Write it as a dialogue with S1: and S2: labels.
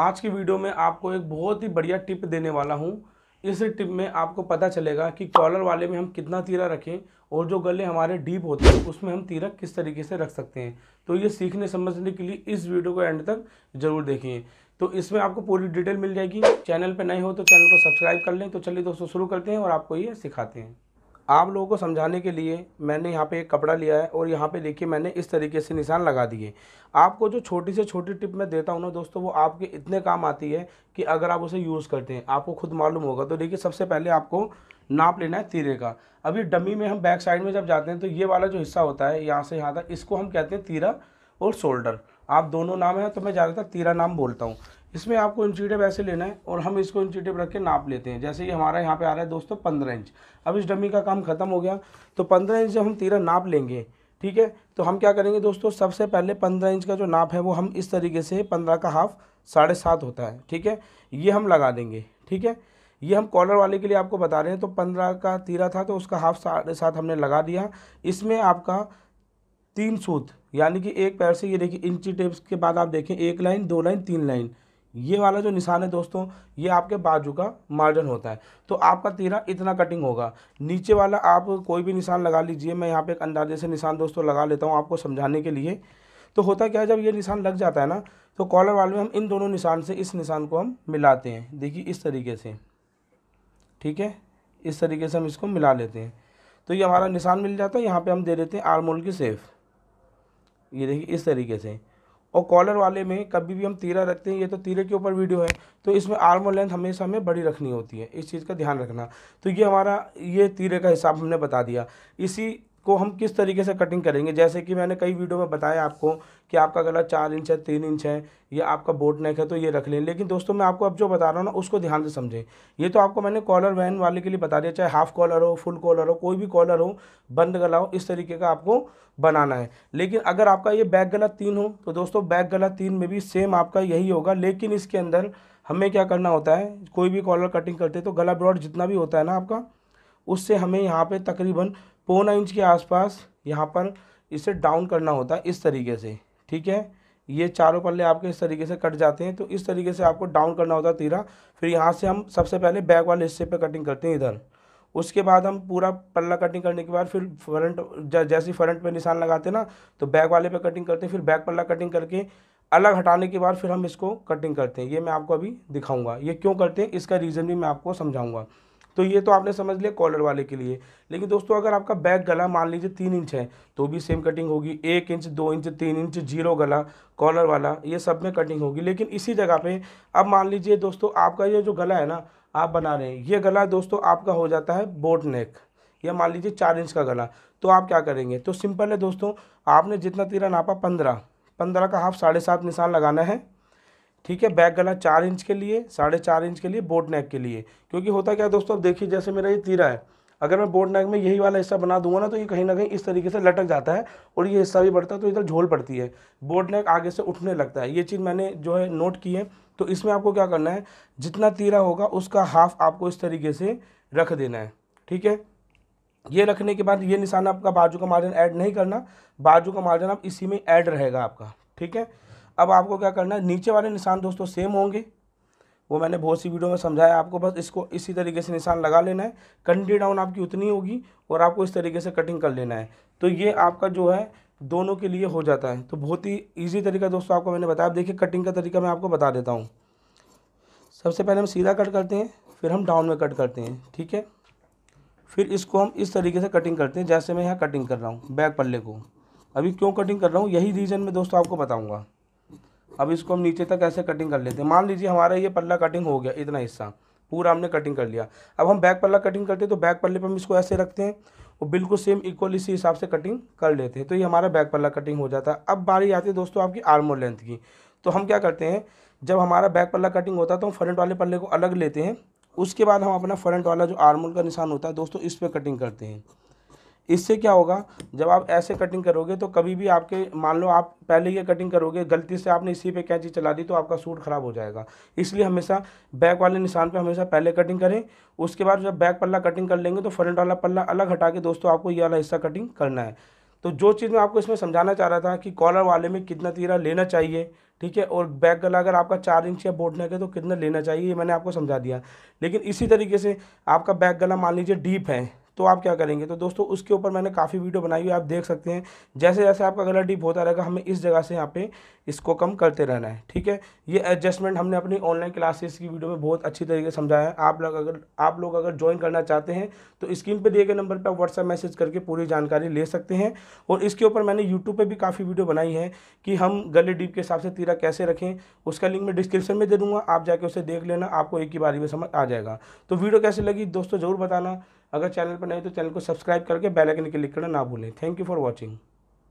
S1: आज की वीडियो में आपको एक बहुत ही बढ़िया टिप देने वाला हूँ इस टिप में आपको पता चलेगा कि कॉलर वाले में हम कितना तीरा रखें और जो गले हमारे डीप होते हैं उसमें हम तीरा किस तरीके से रख सकते हैं तो ये सीखने समझने के लिए इस वीडियो को एंड तक ज़रूर देखिए तो इसमें आपको पूरी डिटेल मिल जाएगी चैनल पर नए हो तो चैनल को सब्सक्राइब कर लें तो चलिए दोस्तों शुरू करते हैं और आपको ये सिखाते हैं आप लोगों को समझाने के लिए मैंने यहाँ पे एक कपड़ा लिया है और यहाँ पे देखिए मैंने इस तरीके से निशान लगा दिए आपको जो छोटी से छोटी टिप मैं देता हूँ ना दोस्तों वो आपके इतने काम आती है कि अगर आप उसे यूज़ करते हैं आपको खुद मालूम होगा तो देखिए सबसे पहले आपको नाप लेना है तीरे का अभी डमी में हम बैक साइड में जब जाते हैं तो ये वाला जो हिस्सा होता है यहाँ से यहाँ तक इसको हम कहते हैं तीरा और शोल्डर आप दोनों नाम हैं तो मैं ज़्यादातर तीरा नाम बोलता हूँ इसमें आपको टेप ऐसे लेना है और हम इसको टेप रख के नाप लेते हैं जैसे कि हमारा यहाँ पे आ रहा है दोस्तों पंद्रह इंच अब इस डमी का काम खत्म हो गया तो पंद्रह इंच जब हम तीरा नाप लेंगे ठीक है तो हम क्या करेंगे दोस्तों सबसे पहले पंद्रह इंच का जो नाप है वो हम इस तरीके से पंद्रह का हाफ साढ़े सात होता है ठीक है ये हम लगा देंगे ठीक है ये हम कॉलर वाले के लिए आपको बता रहे हैं तो पंद्रह का तीरा था तो उसका हाफ साढ़े सात हमने लगा दिया इसमें आपका तीन सूत यानी कि एक पैर से ये देखिए इंची टेप्स के बाद आप देखें एक लाइन दो लाइन तीन लाइन ये वाला जो निशान है दोस्तों ये आपके बाजू का मार्जिन होता है तो आपका तीरा इतना कटिंग होगा नीचे वाला आप कोई भी निशान लगा लीजिए मैं यहाँ पे एक अंदाजे से निशान दोस्तों लगा लेता हूँ आपको समझाने के लिए तो होता क्या है जब ये निशान लग जाता है ना तो कॉलर वाले में हम इन दोनों निशान से इस निशान को हम मिलाते हैं देखिए इस तरीके से ठीक है इस तरीके से हम इसको मिला लेते हैं तो ये हमारा निशान मिल जाता है यहाँ पर हम दे देते हैं आरमोल की सेफ़ ये देखिए इस तरीके से और कॉलर वाले में कभी भी हम तीरा रखते हैं ये तो तीरे के ऊपर वीडियो है तो इसमें आर्म और लेंथ हमेशा हमें बड़ी रखनी होती है इस चीज़ का ध्यान रखना तो ये हमारा ये तीरे का हिसाब हमने बता दिया इसी को हम किस तरीके से कटिंग करेंगे जैसे कि मैंने कई वीडियो में बताया आपको कि आपका गला चार इंच है तीन इंच है या आपका बोट नेक है तो ये रख लें लेकिन दोस्तों मैं आपको अब जो बता रहा हूँ ना उसको ध्यान से समझें ये तो आपको मैंने कॉलर वैन वाले के लिए बता दिया चाहे हाफ कॉलर हो फुल कॉलर हो कोई भी कॉलर हो बंद गला हो इस तरीके का आपको बनाना है लेकिन अगर आपका ये बैक गला तीन हो तो दोस्तों बैक गला तीन में भी सेम आपका यही होगा लेकिन इसके अंदर हमें क्या करना होता है कोई भी कॉलर कटिंग करते तो गला ब्रॉड जितना भी होता है ना आपका उससे हमें यहाँ पे तकरीबन पौना इंच के आसपास यहाँ पर इसे डाउन करना होता है इस तरीके से ठीक है ये चारों पल्ले आपके इस तरीके से कट जाते हैं तो इस तरीके से आपको डाउन करना होता है तीरा फिर यहाँ से हम सबसे पहले बैक वाले हिस्से पे कटिंग करते हैं इधर उसके बाद हम पूरा पल्ला कटिंग करने के बाद फिर फ्रंट जैसे फ्रंट पे निशान लगाते ना तो बैक वाले पे कटिंग करते हैं फिर बैक पल्ला कटिंग करके अलग हटाने के बाद फिर हम इसको कटिंग करते हैं ये मैं आपको अभी दिखाऊँगा ये क्यों करते हैं इसका रीज़न भी मैं आपको समझाऊँगा तो ये तो आपने समझ लिया कॉलर वाले के लिए लेकिन दोस्तों अगर आपका बैक गला मान लीजिए तीन इंच है तो भी सेम कटिंग होगी एक इंच दो इंच तीन इंच जीरो गला कॉलर वाला ये सब में कटिंग होगी लेकिन इसी जगह पे अब मान लीजिए दोस्तों आपका ये जो गला है ना आप बना रहे हैं ये गला दोस्तों आपका हो जाता है बोट नेक या मान लीजिए चार इंच का गला तो आप क्या करेंगे तो सिंपल है दोस्तों आपने जितना तीरा नापा पंद्रह पंद्रह का हाफ साढ़े सात निशान लगाना है ठीक है बैक गला चार इंच के लिए साढ़े चार इंच के लिए बोट नेक के लिए क्योंकि होता क्या है दोस्तों अब देखिए जैसे मेरा ये तीरा है अगर मैं बोट नेक में यही वाला हिस्सा बना दूंगा ना तो ये कहीं ना कहीं इस तरीके से लटक जाता है और ये हिस्सा भी बढ़ता है तो इधर झोल पड़ती है बोट नेक आगे से उठने लगता है ये चीज़ मैंने जो है नोट की है तो इसमें आपको क्या करना है जितना तीरा होगा उसका हाफ आपको इस तरीके से रख देना है ठीक है ये रखने के बाद ये निशान आपका बाजू का मार्जिन ऐड नहीं करना बाजू का मार्जिन आप इसी में ऐड रहेगा आपका ठीक है अब आपको क्या करना है नीचे वाले निशान दोस्तों सेम होंगे वो मैंने बहुत सी वीडियो में समझाया आपको बस इसको इसी तरीके से निशान लगा लेना है कंडी डाउन आपकी उतनी होगी और आपको इस तरीके से कटिंग कर लेना है तो ये आपका जो है दोनों के लिए हो जाता है तो बहुत ही ईजी तरीका दोस्तों आपको मैंने बताया देखिए कटिंग का तरीका मैं आपको बता देता हूँ सबसे पहले हम सीधा कट करते हैं फिर हम डाउन में कट करते हैं ठीक है फिर इसको हम इस तरीके से कटिंग करते हैं जैसे मैं यहाँ कटिंग कर रहा हूँ बैक पल्ले को अभी क्यों कटिंग कर रहा हूँ यही रीज़न में दोस्तों आपको बताऊँगा अब इसको हम नीचे तक ऐसे कटिंग कर लेते हैं मान लीजिए हमारा ये पल्ला कटिंग हो गया इतना हिस्सा पूरा हमने कटिंग कर लिया अब हम बैक पल्ला कटिंग करते हैं तो बैक पल्ले पर हम इसको ऐसे रखते हैं और बिल्कुल सेम इक्वल इसी हिसाब से कटिंग कर लेते हैं तो ये हमारा बैक पल्ला कटिंग हो जाता है अब बारी आती है दोस्तों आपकी आर्मोर लेंथ की तो हम क्या करते हैं जब हमारा बैक पल्ला कटिंग होता है तो हम फ्रंट वाले पल्ले को अलग लेते हैं उसके बाद हम अपना फ्रंट वाला जो आर्मोल का निशान होता है दोस्तों इस पर कटिंग करते हैं इससे क्या होगा जब आप ऐसे कटिंग करोगे तो कभी भी आपके मान लो आप पहले ये कटिंग करोगे गलती से आपने इसी पे कैंची चला दी तो आपका सूट ख़राब हो जाएगा इसलिए हमेशा बैक वाले निशान पे हमेशा पहले कटिंग करें उसके बाद जब बैक पल्ला कटिंग कर लेंगे तो फ्रंट वाला पल्ला अलग हटा के दोस्तों आपको ये वाला हिस्सा कटिंग करना है तो जो चीज़ मैं आपको इसमें समझाना चाह रहा था कि कॉलर वाले में कितना तीरा लेना चाहिए ठीक है और बैक गला अगर आपका चार इंच या बोर्ड नेक है तो कितना लेना चाहिए ये मैंने आपको समझा दिया लेकिन इसी तरीके से आपका बैक गला मान लीजिए डीप है तो आप क्या करेंगे तो दोस्तों उसके ऊपर मैंने काफ़ी वीडियो बनाई हुई आप देख सकते हैं जैसे जैसे आपका गला डीप होता रहेगा हमें इस जगह से यहाँ पे इसको कम करते रहना है ठीक है ये एडजस्टमेंट हमने अपनी ऑनलाइन क्लासेस की वीडियो में बहुत अच्छी तरीके से समझाया है आप लोग अगर आप लोग अगर ज्वाइन करना चाहते हैं तो स्क्रीन पर दिए गए नंबर पर आप व्हाट्सएप मैसेज करके पूरी जानकारी ले सकते हैं और इसके ऊपर मैंने यूट्यूब पर भी काफ़ी वीडियो बनाई है कि हम गले डीप के हिसाब से तीरा कैसे रखें उसका लिंक मैं डिस्क्रिप्शन में दे दूँगा आप जाके उसे देख लेना आपको एक ही बारी में समझ आ जाएगा तो वीडियो कैसे लगी दोस्तों ज़रूर बताना अगर चैनल पर नहीं तो चैनल को सब्सक्राइब करके बेल आइकन क्लिक करना ना भूलें थैंक यू फॉर वॉचिंग